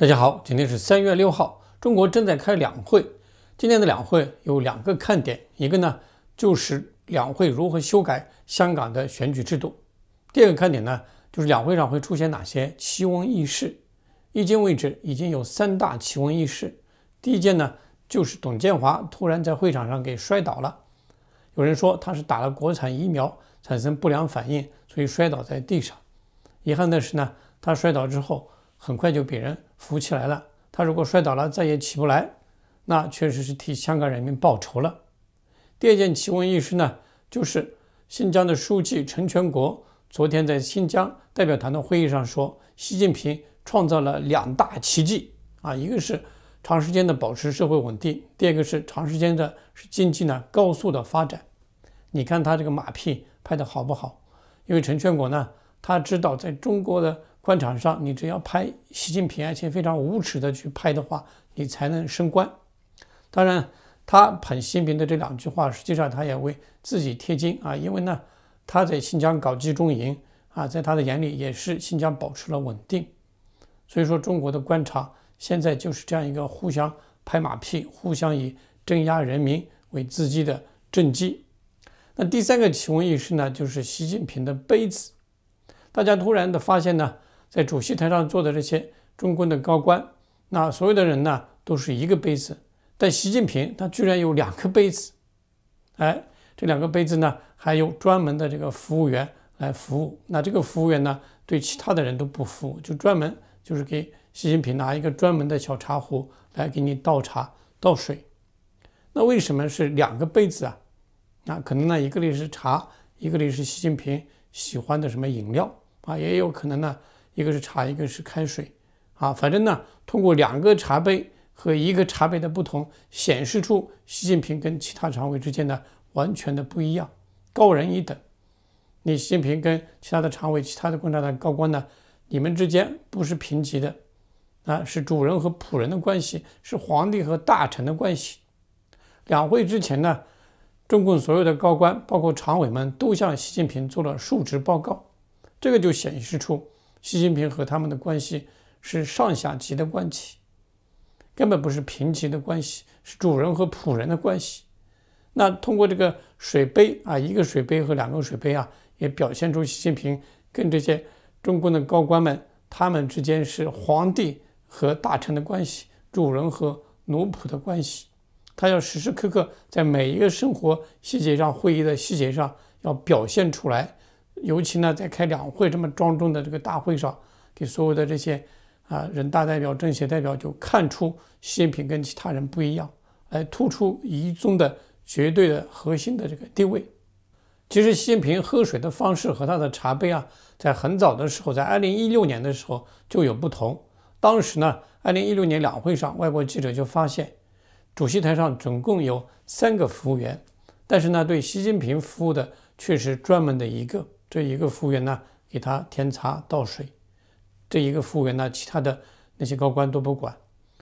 大家好，今天是三月六号。中国正在开两会，今天的两会有两个看点，一个呢就是两会如何修改香港的选举制度，第二个看点呢就是两会上会出现哪些奇闻异事。迄今为止已经有三大奇闻异事，第一件呢就是董建华突然在会场上给摔倒了，有人说他是打了国产疫苗产生不良反应，所以摔倒在地上。遗憾的是呢，他摔倒之后。很快就被人扶起来了。他如果摔倒了再也起不来，那确实是替香港人民报仇了。第二件奇闻异事呢，就是新疆的书记陈全国昨天在新疆代表团的会议上说，习近平创造了两大奇迹啊，一个是长时间的保持社会稳定，第二个是长时间的是经济呢高速的发展。你看他这个马屁拍得好不好？因为陈全国呢，他知道在中国的。官场上，你只要拍习近平，而且非常无耻的去拍的话，你才能升官。当然，他捧习近平的这两句话，实际上他也为自己贴金啊，因为呢，他在新疆搞集中营啊，在他的眼里也是新疆保持了稳定。所以说，中国的官场现在就是这样一个互相拍马屁，互相以镇压人民为自己的政绩。那第三个奇闻异事呢，就是习近平的杯子，大家突然的发现呢。在主席台上坐的这些中共的高官，那所有的人呢都是一个杯子，但习近平他居然有两个杯子，哎，这两个杯子呢还有专门的这个服务员来服务。那这个服务员呢对其他的人都不服务，就专门就是给习近平拿一个专门的小茶壶来给你倒茶倒水。那为什么是两个杯子啊？那可能呢一个里是茶，一个里是习近平喜欢的什么饮料啊？也有可能呢。一个是茶，一个是开水，啊，反正呢，通过两个茶杯和一个茶杯的不同，显示出习近平跟其他常委之间的完全的不一样，高人一等。你习近平跟其他的常委、其他的共产党高官呢，你们之间不是平级的，啊，是主人和仆人的关系，是皇帝和大臣的关系。两会之前呢，中共所有的高官，包括常委们都向习近平做了述职报告，这个就显示出。习近平和他们的关系是上下级的关系，根本不是平级的关系，是主人和仆人的关系。那通过这个水杯啊，一个水杯和两个水杯啊，也表现出习近平跟这些中共的高官们他们之间是皇帝和大臣的关系，主人和奴仆的关系。他要时时刻刻在每一个生活细节上、会议的细节上要表现出来。尤其呢，在开两会这么庄重的这个大会上，给所有的这些啊人大代表、政协代表就看出习近平跟其他人不一样，来突出一中的绝对的核心的这个地位。其实，习近平喝水的方式和他的茶杯啊，在很早的时候，在二零一六年的时候就有不同。当时呢，二零一六年两会上，外国记者就发现，主席台上总共有三个服务员，但是呢，对习近平服务的却是专门的一个。这一个服务员呢，给他添茶倒水，这一个服务员呢，其他的那些高官都不管，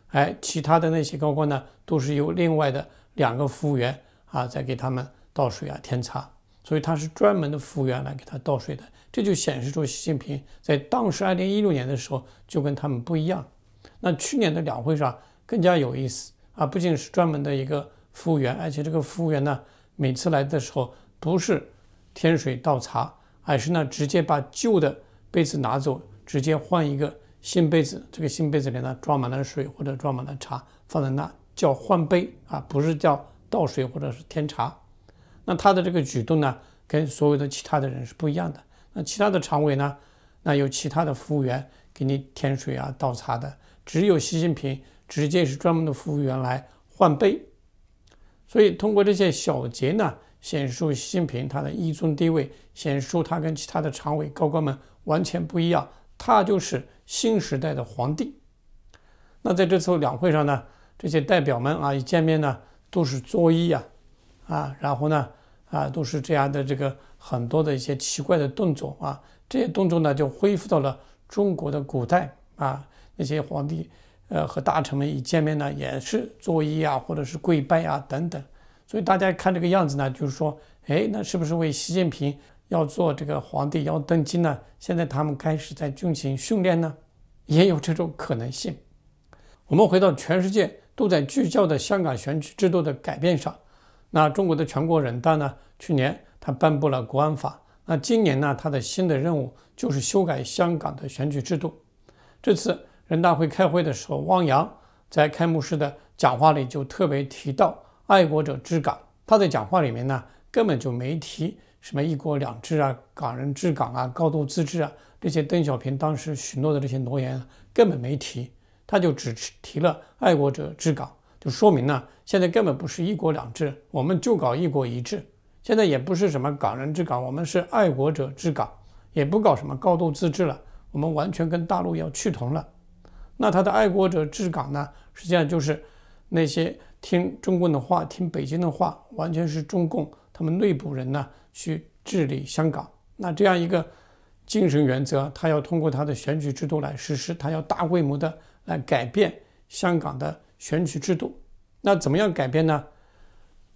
哎，其他的那些高官呢，都是由另外的两个服务员啊，在给他们倒水啊、添茶，所以他是专门的服务员来给他倒水的，这就显示出习近平在当时二零一六年的时候就跟他们不一样。那去年的两会上更加有意思啊，不仅是专门的一个服务员，而且这个服务员呢，每次来的时候不是添水倒茶。而是呢，直接把旧的杯子拿走，直接换一个新杯子。这个新杯子里呢，装满了水或者装满了茶，放在那叫换杯啊，不是叫倒水或者是添茶。那他的这个举动呢，跟所有的其他的人是不一样的。那其他的常委呢，那有其他的服务员给你添水啊、倒茶的，只有习近平直接是专门的服务员来换杯。所以通过这些小节呢。显出习近平他的一尊地位，显出他跟其他的常委高官们完全不一样，他就是新时代的皇帝。那在这次两会上呢，这些代表们啊一见面呢都是作揖呀，啊，然后呢啊都是这样的这个很多的一些奇怪的动作啊，这些动作呢就恢复到了中国的古代啊，那些皇帝呃和大臣们一见面呢也是作揖啊，或者是跪拜啊等等。所以大家看这个样子呢，就是说，哎，那是不是为习近平要做这个皇帝要登基呢？现在他们开始在进行训练呢，也有这种可能性。我们回到全世界都在聚焦的香港选举制度的改变上，那中国的全国人大呢，去年他颁布了国安法，那今年呢，他的新的任务就是修改香港的选举制度。这次人大会开会的时候，汪洋在开幕式的讲话里就特别提到。爱国者治港，他在讲话里面呢，根本就没提什么一国两制啊、港人治港啊、高度自治啊这些邓小平当时许诺的这些诺言，根本没提，他就只提了爱国者治港，就说明呢，现在根本不是一国两制，我们就搞一国一制；现在也不是什么港人治港，我们是爱国者治港，也不搞什么高度自治了，我们完全跟大陆要趋同了。那他的爱国者治港呢，实际上就是。那些听中共的话、听北京的话，完全是中共他们内部人呢去治理香港。那这样一个精神原则，他要通过他的选举制度来实施，他要大规模的来改变香港的选举制度。那怎么样改变呢？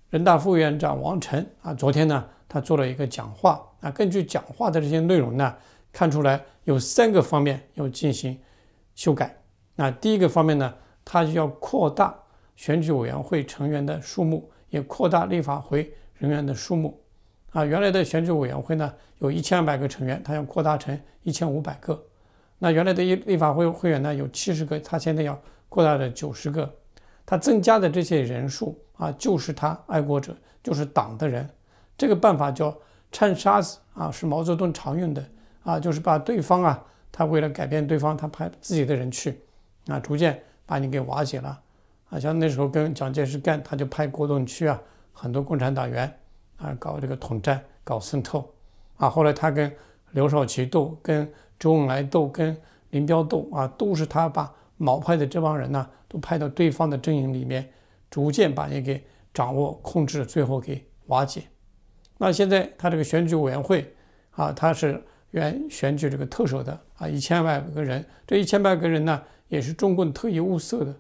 人大副院长王晨啊，昨天呢，他做了一个讲话。那根据讲话的这些内容呢，看出来有三个方面要进行修改。那第一个方面呢，他就要扩大。选举委员会成员的数目也扩大，立法会人员的数目，啊，原来的选举委员会呢有一千二百个成员，他要扩大成一千五百个。那原来的立法会会员呢有七十个，他现在要扩大到九十个。他增加的这些人数啊，就是他爱国者，就是党的人。这个办法叫掺沙子啊，是毛泽东常用的啊，就是把对方啊，他为了改变对方，他派自己的人去，啊，逐渐把你给瓦解了。啊，像那时候跟蒋介石干，他就派国栋区啊，很多共产党员啊，搞这个统战，搞渗透啊。后来他跟刘少奇斗，跟周恩来斗，跟林彪斗啊，都是他把毛派的这帮人呢，都派到对方的阵营里面，逐渐把人给掌握、控制，最后给瓦解。那现在他这个选举委员会啊，他是原选举这个特首的啊，一千万个人，这一千万个人呢，也是中共特意物色的。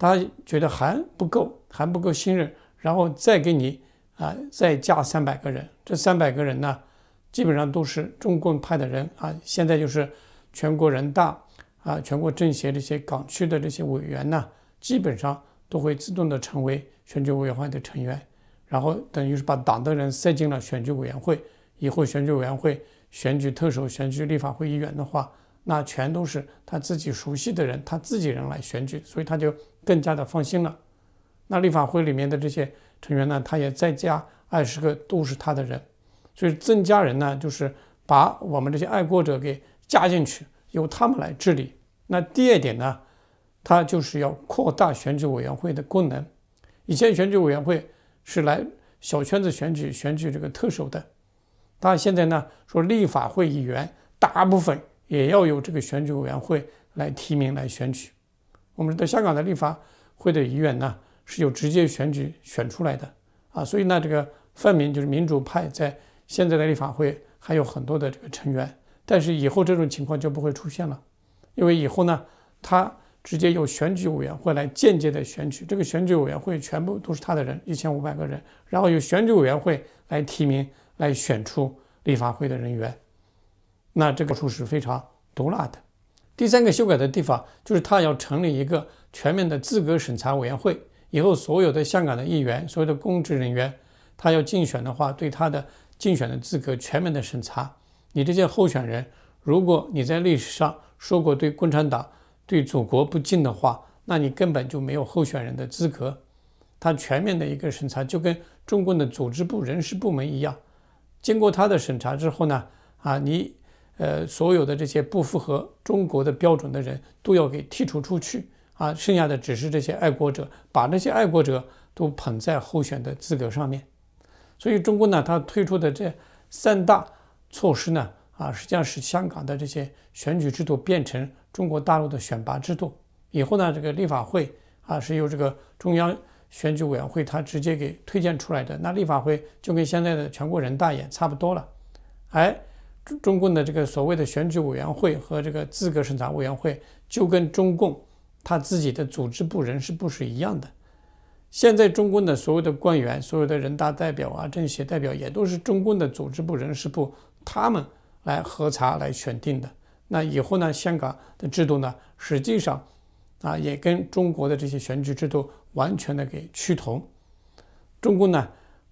他觉得还不够，还不够信任，然后再给你啊，再加三百个人。这三百个人呢，基本上都是中共派的人啊。现在就是全国人大啊、全国政协这些港区的这些委员呢，基本上都会自动的成为选举委员会的成员。然后等于是把党的人塞进了选举委员会以后，选举委员会选举特首、选举立法会议员的话。那全都是他自己熟悉的人，他自己人来选举，所以他就更加的放心了。那立法会里面的这些成员呢，他也再加二十个都是他的人，所以增加人呢，就是把我们这些爱国者给加进去，由他们来治理。那第二点呢，他就是要扩大选举委员会的功能。以前选举委员会是来小圈子选举选举这个特首的，他现在呢说立法会议员大部分。也要由这个选举委员会来提名来选举。我们的香港的立法会的议员呢，是由直接选举选出来的啊，所以呢，这个泛民就是民主派在现在的立法会还有很多的这个成员，但是以后这种情况就不会出现了，因为以后呢，他直接由选举委员会来间接的选举，这个选举委员会全部都是他的人，一千五百个人，然后由选举委员会来提名来选出立法会的人员。那这个书是非常毒辣的。第三个修改的地方就是，他要成立一个全面的资格审查委员会，以后所有的香港的议员、所有的公职人员，他要竞选的话，对他的竞选的资格全面的审查。你这些候选人，如果你在历史上说过对共产党、对祖国不敬的话，那你根本就没有候选人的资格。他全面的一个审查，就跟中共的组织部、人事部门一样，经过他的审查之后呢，啊，你。呃，所有的这些不符合中国的标准的人都要给剔除出去啊，剩下的只是这些爱国者，把那些爱国者都捧在候选的资格上面。所以，中国呢，他推出的这三大措施呢，啊，实际上是香港的这些选举制度变成中国大陆的选拔制度以后呢，这个立法会啊是由这个中央选举委员会他直接给推荐出来的，那立法会就跟现在的全国人大也差不多了，哎。中中共的这个所谓的选举委员会和这个资格审查委员会，就跟中共他自己的组织部、人事部是一样的。现在中共的所有的官员、所有的人大代表啊、政协代表，也都是中共的组织部、人事部他们来核查、来选定的。那以后呢，香港的制度呢，实际上啊，也跟中国的这些选举制度完全的给趋同。中共呢？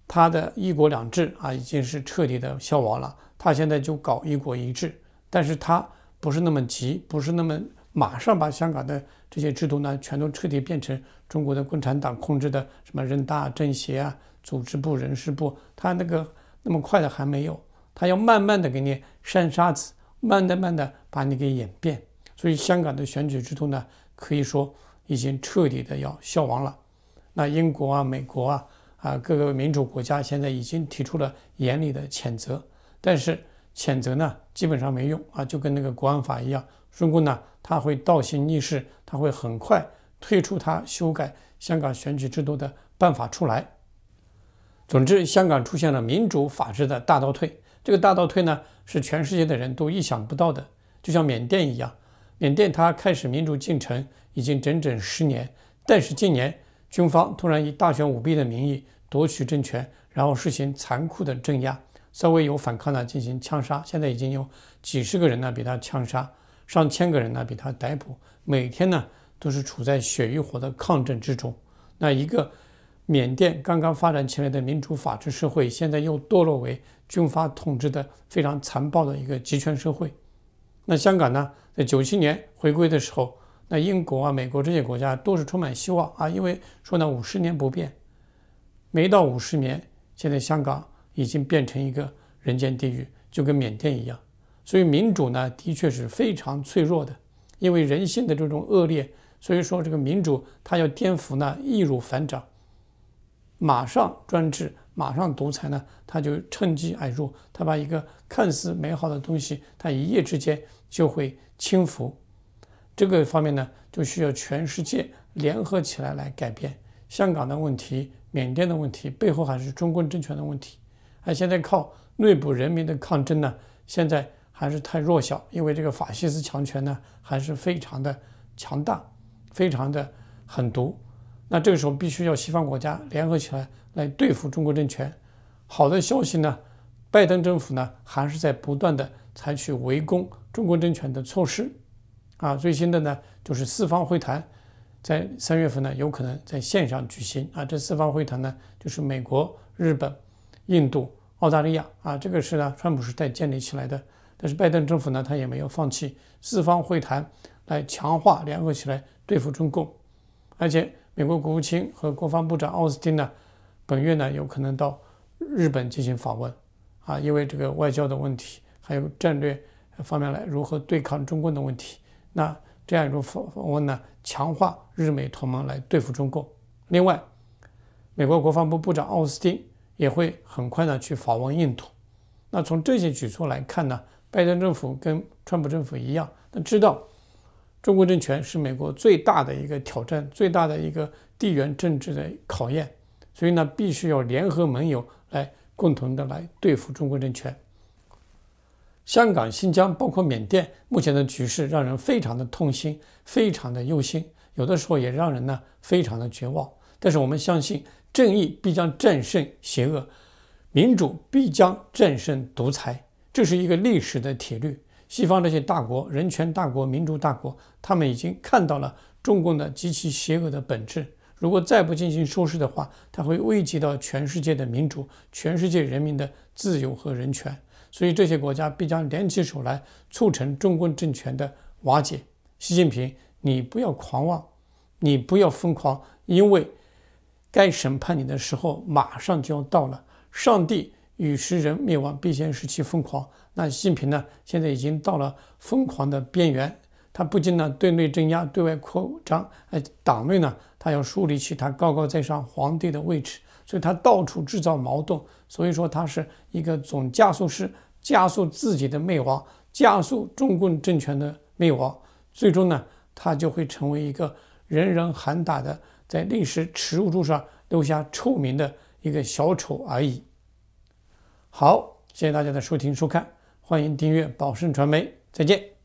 他的一国两制啊，已经是彻底的消亡了。他现在就搞一国一制，但是他不是那么急，不是那么马上把香港的这些制度呢，全都彻底变成中国的共产党控制的什么人大、政协啊、组织部、人事部，他那个那么快的还没有，他要慢慢的给你扇沙子，慢的慢的把你给演变。所以香港的选举制度呢，可以说已经彻底的要消亡了。那英国啊，美国啊。啊，各个民主国家现在已经提出了严厉的谴责，但是谴责呢，基本上没用啊，就跟那个国安法一样，中共呢，他会倒行逆施，他会很快退出他修改香港选举制度的办法出来。总之，香港出现了民主法治的大倒退，这个大倒退呢，是全世界的人都意想不到的，就像缅甸一样，缅甸它开始民主进程已经整整十年，但是今年。军方突然以大选舞弊的名义夺取政权，然后实行残酷的镇压，稍微有反抗的进行枪杀，现在已经有几十个人呢被他枪杀，上千个人呢被他逮捕，每天呢都是处在血与火的抗争之中。那一个缅甸刚刚发展起来的民主法治社会，现在又堕落为军阀统治的非常残暴的一个集权社会。那香港呢，在九七年回归的时候。那英国啊、美国这些国家都是充满希望啊，因为说呢五十年不变，没到五十年，现在香港已经变成一个人间地狱，就跟缅甸一样。所以民主呢的确是非常脆弱的，因为人性的这种恶劣，所以说这个民主它要颠覆呢易如反掌，马上专制，马上独裁呢，他就趁机而入，他把一个看似美好的东西，他一夜之间就会轻浮这个方面呢，就需要全世界联合起来来改变香港的问题、缅甸的问题，背后还是中国政权的问题。而现在靠内部人民的抗争呢，现在还是太弱小，因为这个法西斯强权呢还是非常的强大、非常的狠毒。那这个时候必须要西方国家联合起来来对付中国政权。好的消息呢，拜登政府呢还是在不断的采取围攻中国政权的措施。啊，最新的呢就是四方会谈，在三月份呢有可能在线上举行啊。这四方会谈呢就是美国、日本、印度、澳大利亚啊，这个是呢川普时代建立起来的，但是拜登政府呢他也没有放弃四方会谈，来强化联合起来对付中共。而且美国国务卿和国防部长奥斯汀呢，本月呢有可能到日本进行访问啊，因为这个外交的问题，还有战略方面来如何对抗中共的问题。那这样一种访问呢，强化日美同盟来对付中共。另外，美国国防部部长奥斯汀也会很快呢去访问印度。那从这些举措来看呢，拜登政府跟川普政府一样，他知道中国政权是美国最大的一个挑战，最大的一个地缘政治的考验，所以呢，必须要联合盟友来共同的来对付中国政权。香港、新疆，包括缅甸，目前的局势让人非常的痛心，非常的忧心，有的时候也让人呢非常的绝望。但是我们相信，正义必将战胜邪恶，民主必将战胜独裁，这是一个历史的铁律。西方这些大国、人权大国、民主大国，他们已经看到了中共的极其邪恶的本质。如果再不进行收拾的话，它会危及到全世界的民主，全世界人民的自由和人权。所以这些国家必将联起手来，促成中共政权的瓦解。习近平，你不要狂妄，你不要疯狂，因为该审判你的时候马上就要到了。上帝与时人灭亡，必先使其疯狂。那习近平呢，现在已经到了疯狂的边缘。他不仅呢，对内镇压，对外扩张，哎，党内呢，他要树立起他高高在上皇帝的位置。所以，他到处制造矛盾，所以说他是一个总加速师，加速自己的灭亡，加速中共政权的灭亡。最终呢，他就会成为一个人人喊打的，在历史耻辱柱上留下臭名的一个小丑而已。好，谢谢大家的收听收看，欢迎订阅宝盛传媒，再见。